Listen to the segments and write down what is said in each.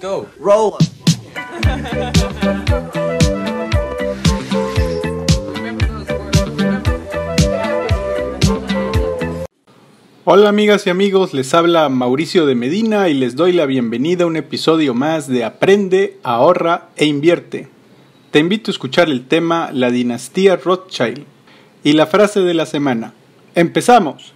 go. Roll Hola amigas y amigos, les habla Mauricio de Medina y les doy la bienvenida a un episodio más de Aprende, ahorra e invierte. Te invito a escuchar el tema La dinastía Rothschild y la frase de la semana. ¡Empezamos!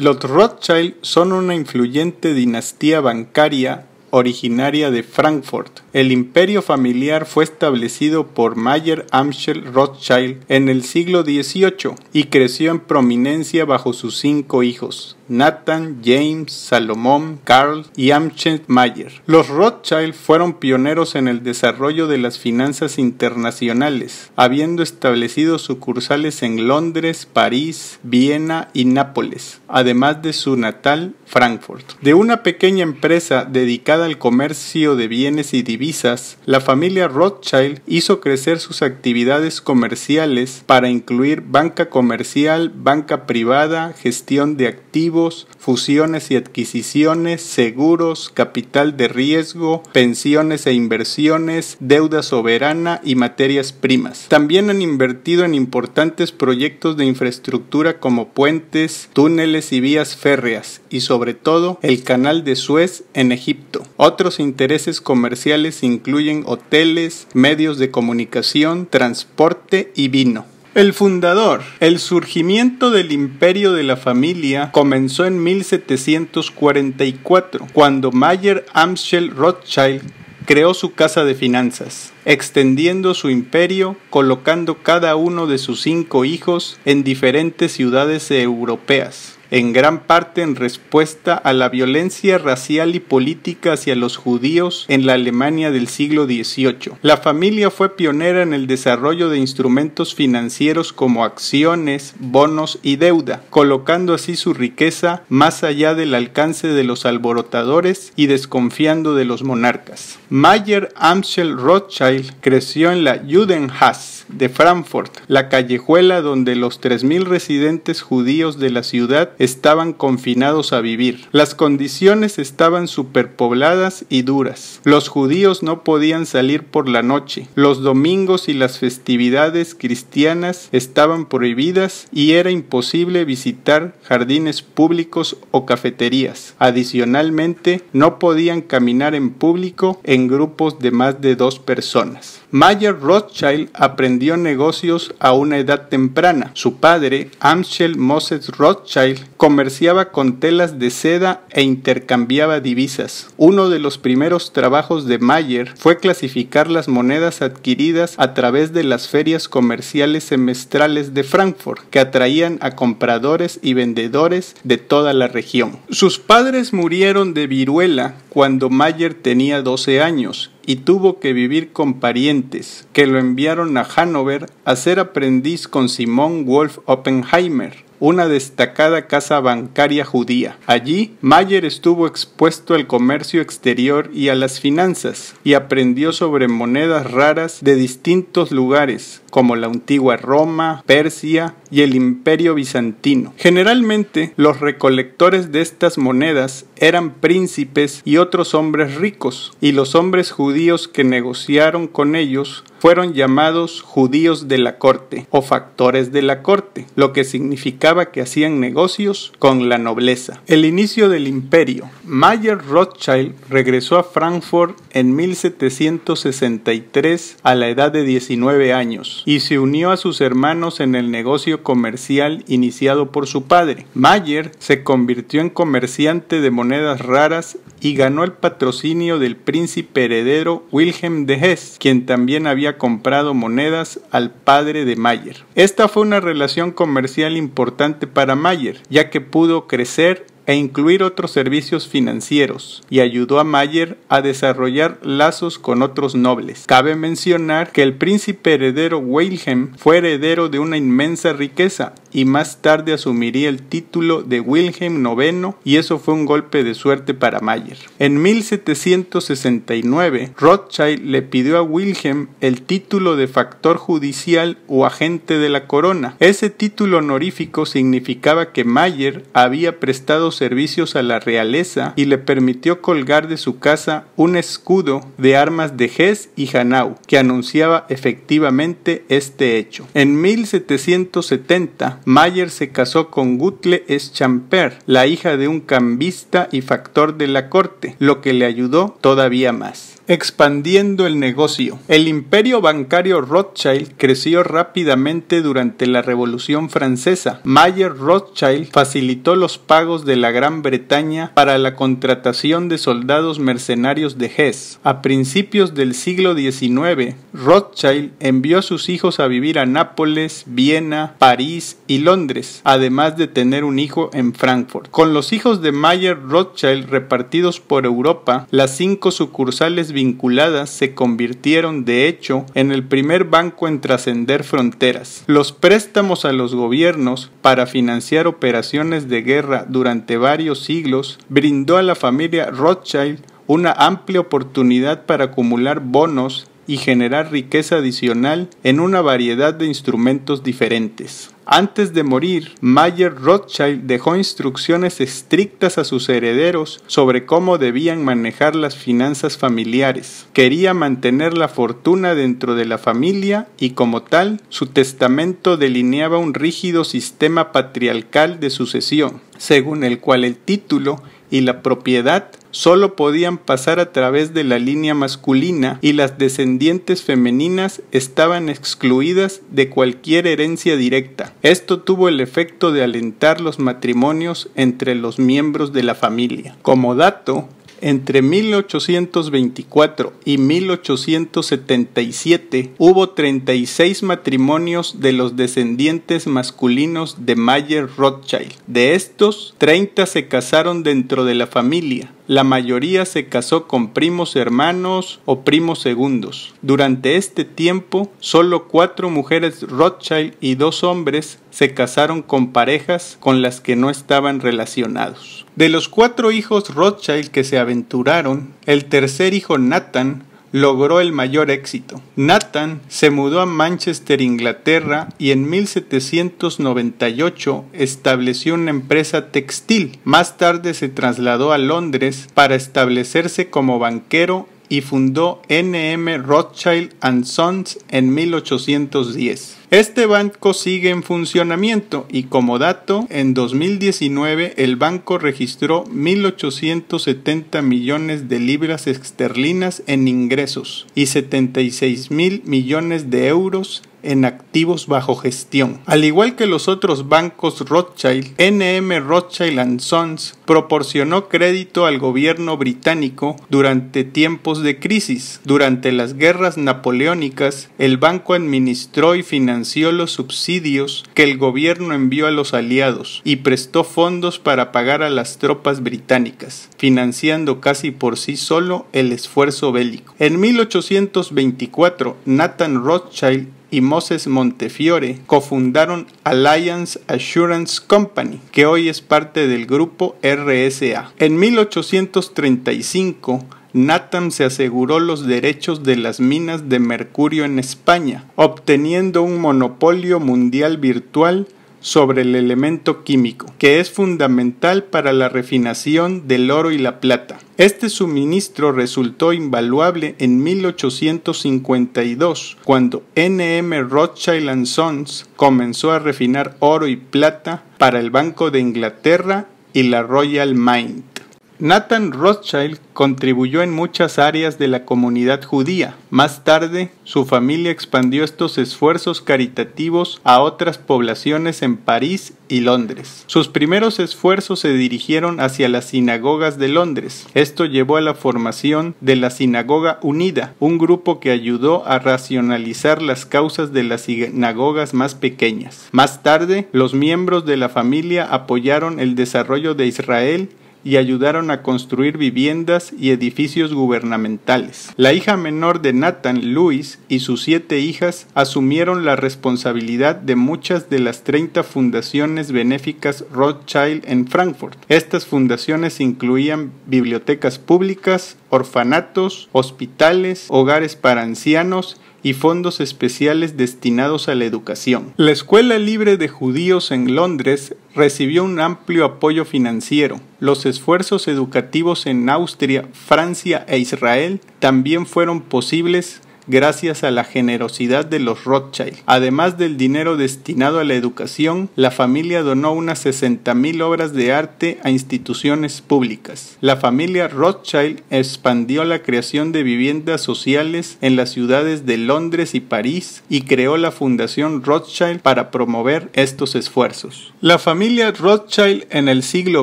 Los Rothschild son una influyente dinastía bancaria originaria de Frankfurt. El imperio familiar fue establecido por Mayer Amschel Rothschild en el siglo XVIII y creció en prominencia bajo sus cinco hijos. Nathan, James, Salomón, Carl y Amchet Mayer. Los Rothschild fueron pioneros en el desarrollo de las finanzas internacionales, habiendo establecido sucursales en Londres, París, Viena y Nápoles, además de su natal Frankfurt. De una pequeña empresa dedicada al comercio de bienes y divisas, la familia Rothschild hizo crecer sus actividades comerciales para incluir banca comercial, banca privada, gestión de activos, fusiones y adquisiciones, seguros, capital de riesgo, pensiones e inversiones, deuda soberana y materias primas. También han invertido en importantes proyectos de infraestructura como puentes, túneles y vías férreas y sobre todo el canal de Suez en Egipto. Otros intereses comerciales incluyen hoteles, medios de comunicación, transporte y vino. El fundador. El surgimiento del imperio de la familia comenzó en 1744, cuando Mayer Amschel Rothschild creó su casa de finanzas, extendiendo su imperio, colocando cada uno de sus cinco hijos en diferentes ciudades europeas en gran parte en respuesta a la violencia racial y política hacia los judíos en la Alemania del siglo XVIII. La familia fue pionera en el desarrollo de instrumentos financieros como acciones, bonos y deuda, colocando así su riqueza más allá del alcance de los alborotadores y desconfiando de los monarcas. Mayer Amschel Rothschild creció en la Judenhass de Frankfurt, la callejuela donde los 3.000 residentes judíos de la ciudad estaban confinados a vivir. Las condiciones estaban superpobladas y duras. Los judíos no podían salir por la noche. Los domingos y las festividades cristianas estaban prohibidas y era imposible visitar jardines públicos o cafeterías. Adicionalmente, no podían caminar en público en grupos de más de dos personas. Mayer Rothschild aprendió negocios a una edad temprana. Su padre, Amschel Moses Rothschild, comerciaba con telas de seda e intercambiaba divisas. Uno de los primeros trabajos de Mayer fue clasificar las monedas adquiridas a través de las ferias comerciales semestrales de Frankfurt, que atraían a compradores y vendedores de toda la región. Sus padres murieron de viruela cuando Mayer tenía 12 años y tuvo que vivir con parientes que lo enviaron a Hannover a ser aprendiz con Simón Wolf Oppenheimer una destacada casa bancaria judía. Allí, Mayer estuvo expuesto al comercio exterior y a las finanzas, y aprendió sobre monedas raras de distintos lugares, como la antigua Roma, Persia y el Imperio Bizantino. Generalmente, los recolectores de estas monedas eran príncipes y otros hombres ricos, y los hombres judíos que negociaron con ellos fueron llamados judíos de la corte o factores de la corte, lo que significaba que hacían negocios con la nobleza. El inicio del imperio. Mayer Rothschild regresó a Frankfurt en 1763 a la edad de 19 años y se unió a sus hermanos en el negocio comercial iniciado por su padre. Mayer se convirtió en comerciante de monedas raras y ganó el patrocinio del príncipe heredero Wilhelm de Hesse, quien también había comprado monedas al padre de Mayer. Esta fue una relación comercial importante para Mayer, ya que pudo crecer e incluir otros servicios financieros y ayudó a Mayer a desarrollar lazos con otros nobles. Cabe mencionar que el príncipe heredero Wilhelm fue heredero de una inmensa riqueza y más tarde asumiría el título de Wilhelm IX y eso fue un golpe de suerte para Mayer. En 1769, Rothschild le pidió a Wilhelm el título de factor judicial o agente de la corona. Ese título honorífico significaba que Mayer había prestado servicios a la realeza y le permitió colgar de su casa un escudo de armas de Hess y Hanau que anunciaba efectivamente este hecho. En 1770, Mayer se casó con Gutle Schamper, la hija de un cambista y factor de la corte, lo que le ayudó todavía más. Expandiendo el negocio. El imperio bancario Rothschild creció rápidamente durante la Revolución Francesa. Mayer Rothschild facilitó los pagos de la Gran Bretaña para la contratación de soldados mercenarios de Hess. A principios del siglo XIX, Rothschild envió a sus hijos a vivir a Nápoles, Viena, París y Londres, además de tener un hijo en Frankfurt. Con los hijos de Mayer Rothschild repartidos por Europa, las cinco sucursales vinculadas se convirtieron de hecho en el primer banco en trascender fronteras. Los préstamos a los gobiernos para financiar operaciones de guerra durante varios siglos brindó a la familia Rothschild una amplia oportunidad para acumular bonos y generar riqueza adicional en una variedad de instrumentos diferentes. Antes de morir, Mayer Rothschild dejó instrucciones estrictas a sus herederos sobre cómo debían manejar las finanzas familiares. Quería mantener la fortuna dentro de la familia y como tal, su testamento delineaba un rígido sistema patriarcal de sucesión, según el cual el título y la propiedad solo podían pasar a través de la línea masculina y las descendientes femeninas estaban excluidas de cualquier herencia directa. Esto tuvo el efecto de alentar los matrimonios entre los miembros de la familia. Como dato, entre 1824 y 1877 hubo 36 matrimonios de los descendientes masculinos de Mayer Rothschild. De estos, 30 se casaron dentro de la familia, la mayoría se casó con primos hermanos o primos segundos. Durante este tiempo, solo cuatro mujeres Rothschild y dos hombres se casaron con parejas con las que no estaban relacionados. De los cuatro hijos Rothschild que se aventuraron, el tercer hijo Nathan logró el mayor éxito. Nathan se mudó a Manchester, Inglaterra, y en 1798 estableció una empresa textil. Más tarde se trasladó a Londres para establecerse como banquero y fundó NM Rothschild ⁇ Sons en 1810. Este banco sigue en funcionamiento y como dato, en 2019 el banco registró 1.870 millones de libras esterlinas en ingresos y 76 mil millones de euros en activos bajo gestión. Al igual que los otros bancos Rothschild, NM Rothschild Sons proporcionó crédito al gobierno británico durante tiempos de crisis. Durante las guerras napoleónicas, el banco administró y financió los subsidios que el gobierno envió a los aliados y prestó fondos para pagar a las tropas británicas, financiando casi por sí solo el esfuerzo bélico. En 1824, Nathan Rothschild y Moses Montefiore cofundaron Alliance Assurance Company, que hoy es parte del grupo RSA. En 1835, Nathan se aseguró los derechos de las minas de mercurio en España, obteniendo un monopolio mundial virtual sobre el elemento químico, que es fundamental para la refinación del oro y la plata. Este suministro resultó invaluable en 1852, cuando NM Rothschild Sons comenzó a refinar oro y plata para el Banco de Inglaterra y la Royal Mint. Nathan Rothschild contribuyó en muchas áreas de la comunidad judía. Más tarde, su familia expandió estos esfuerzos caritativos a otras poblaciones en París y Londres. Sus primeros esfuerzos se dirigieron hacia las sinagogas de Londres. Esto llevó a la formación de la Sinagoga Unida, un grupo que ayudó a racionalizar las causas de las sinagogas más pequeñas. Más tarde, los miembros de la familia apoyaron el desarrollo de Israel y ayudaron a construir viviendas y edificios gubernamentales. La hija menor de Nathan, Louis, y sus siete hijas asumieron la responsabilidad de muchas de las 30 fundaciones benéficas Rothschild en Frankfurt. Estas fundaciones incluían bibliotecas públicas, orfanatos, hospitales, hogares para ancianos, y fondos especiales destinados a la educación. La Escuela Libre de Judíos en Londres recibió un amplio apoyo financiero. Los esfuerzos educativos en Austria, Francia e Israel también fueron posibles gracias a la generosidad de los Rothschild. Además del dinero destinado a la educación, la familia donó unas 60.000 obras de arte a instituciones públicas. La familia Rothschild expandió la creación de viviendas sociales en las ciudades de Londres y París y creó la Fundación Rothschild para promover estos esfuerzos. La familia Rothschild en el siglo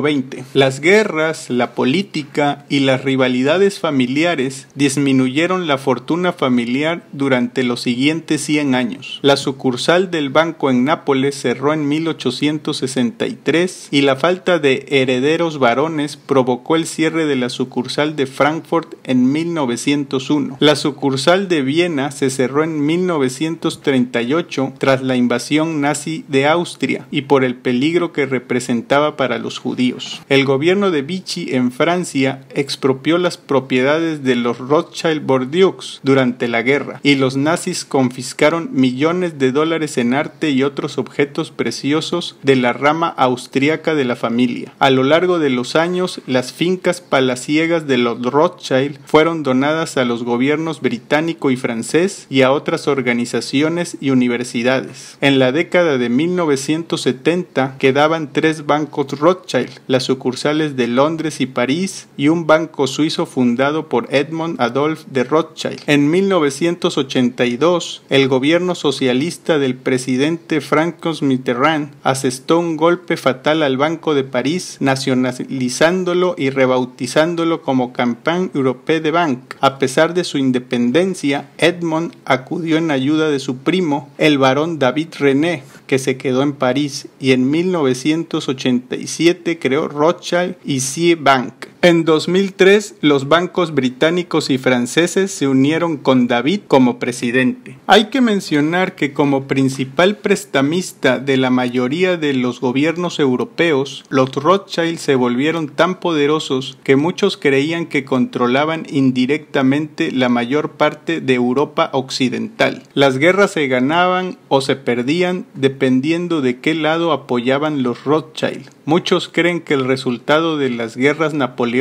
XX. Las guerras, la política y las rivalidades familiares disminuyeron la fortuna familiar durante los siguientes 100 años. La sucursal del banco en Nápoles cerró en 1863 y la falta de herederos varones provocó el cierre de la sucursal de Frankfurt en 1901. La sucursal de Viena se cerró en 1938 tras la invasión nazi de Austria y por el peligro que representaba para los judíos. El gobierno de Vichy en Francia expropió las propiedades de los Rothschild Bordeaux durante la guerra, y los nazis confiscaron millones de dólares en arte y otros objetos preciosos de la rama austriaca de la familia. A lo largo de los años, las fincas palaciegas de los Rothschild fueron donadas a los gobiernos británico y francés y a otras organizaciones y universidades. En la década de 1970 quedaban tres bancos Rothschild, las sucursales de Londres y París, y un banco suizo fundado por Edmond Adolphe de Rothschild. En 19 1982, el gobierno socialista del presidente Francois Mitterrand asestó un golpe fatal al Banco de París, nacionalizándolo y rebautizándolo como Campagne Europe de Banque. A pesar de su independencia, Edmond acudió en ayuda de su primo, el barón David René, que se quedó en París y en 1987 creó Rothschild y C Bank en 2003, los bancos británicos y franceses se unieron con David como presidente. Hay que mencionar que como principal prestamista de la mayoría de los gobiernos europeos, los Rothschild se volvieron tan poderosos que muchos creían que controlaban indirectamente la mayor parte de Europa occidental. Las guerras se ganaban o se perdían dependiendo de qué lado apoyaban los Rothschild. Muchos creen que el resultado de las guerras napoleónicas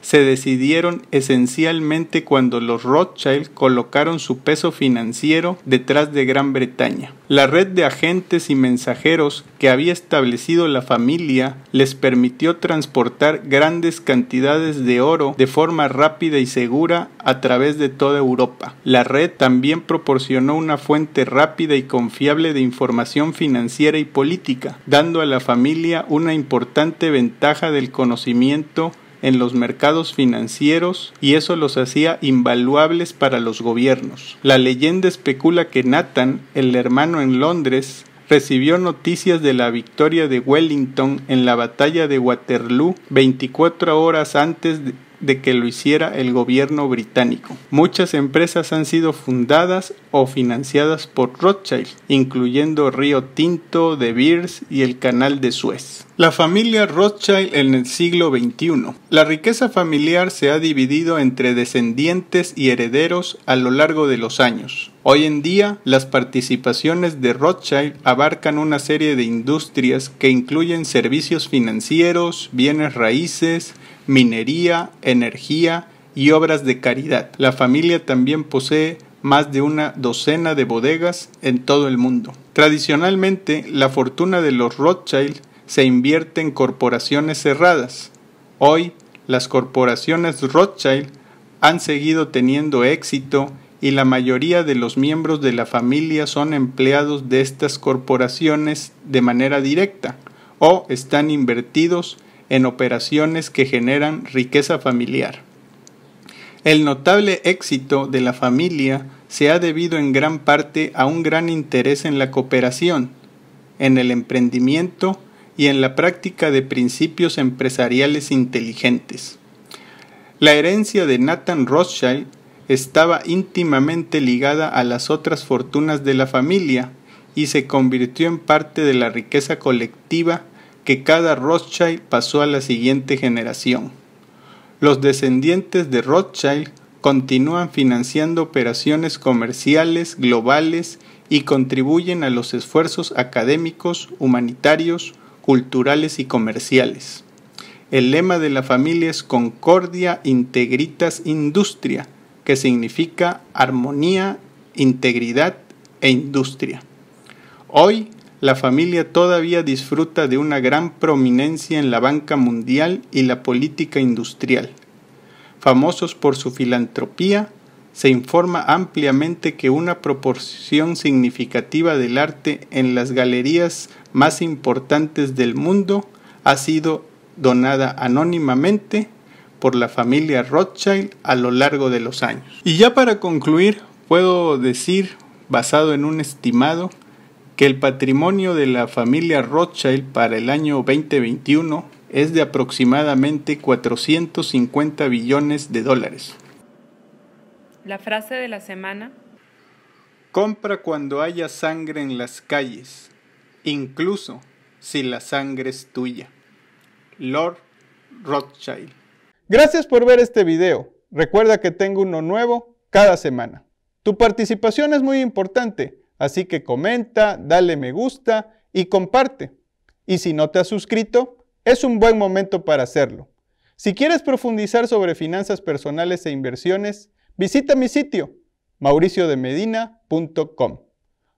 se decidieron esencialmente cuando los Rothschild colocaron su peso financiero detrás de Gran Bretaña. La red de agentes y mensajeros que había establecido la familia les permitió transportar grandes cantidades de oro de forma rápida y segura a través de toda Europa. La red también proporcionó una fuente rápida y confiable de información financiera y política, dando a la familia una importante ventaja del conocimiento en los mercados financieros y eso los hacía invaluables para los gobiernos. La leyenda especula que Nathan, el hermano en Londres, recibió noticias de la victoria de Wellington en la batalla de Waterloo veinticuatro horas antes de de que lo hiciera el gobierno británico. Muchas empresas han sido fundadas o financiadas por Rothschild, incluyendo Río Tinto, De Beers y el Canal de Suez. La familia Rothschild en el siglo XXI. La riqueza familiar se ha dividido entre descendientes y herederos a lo largo de los años. Hoy en día, las participaciones de Rothschild abarcan una serie de industrias que incluyen servicios financieros, bienes raíces, minería, energía y obras de caridad. La familia también posee más de una docena de bodegas en todo el mundo. Tradicionalmente, la fortuna de los Rothschild se invierte en corporaciones cerradas. Hoy, las corporaciones Rothschild han seguido teniendo éxito y la mayoría de los miembros de la familia son empleados de estas corporaciones de manera directa o están invertidos en operaciones que generan riqueza familiar. El notable éxito de la familia se ha debido en gran parte a un gran interés en la cooperación, en el emprendimiento y en la práctica de principios empresariales inteligentes. La herencia de Nathan Rothschild estaba íntimamente ligada a las otras fortunas de la familia y se convirtió en parte de la riqueza colectiva que cada Rothschild pasó a la siguiente generación. Los descendientes de Rothschild continúan financiando operaciones comerciales globales y contribuyen a los esfuerzos académicos, humanitarios, culturales y comerciales. El lema de la familia es Concordia Integritas Industria, que significa armonía, integridad e industria. Hoy la familia todavía disfruta de una gran prominencia en la banca mundial y la política industrial. Famosos por su filantropía, se informa ampliamente que una proporción significativa del arte en las galerías más importantes del mundo ha sido donada anónimamente por la familia Rothschild a lo largo de los años. Y ya para concluir, puedo decir, basado en un estimado, que el patrimonio de la familia Rothschild para el año 2021 es de aproximadamente 450 billones de dólares. La frase de la semana. Compra cuando haya sangre en las calles, incluso si la sangre es tuya. Lord Rothschild. Gracias por ver este video. Recuerda que tengo uno nuevo cada semana. Tu participación es muy importante Así que comenta, dale me gusta y comparte. Y si no te has suscrito, es un buen momento para hacerlo. Si quieres profundizar sobre finanzas personales e inversiones, visita mi sitio mauriciodemedina.com.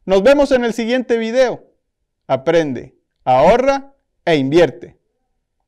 Nos vemos en el siguiente video. Aprende, ahorra e invierte.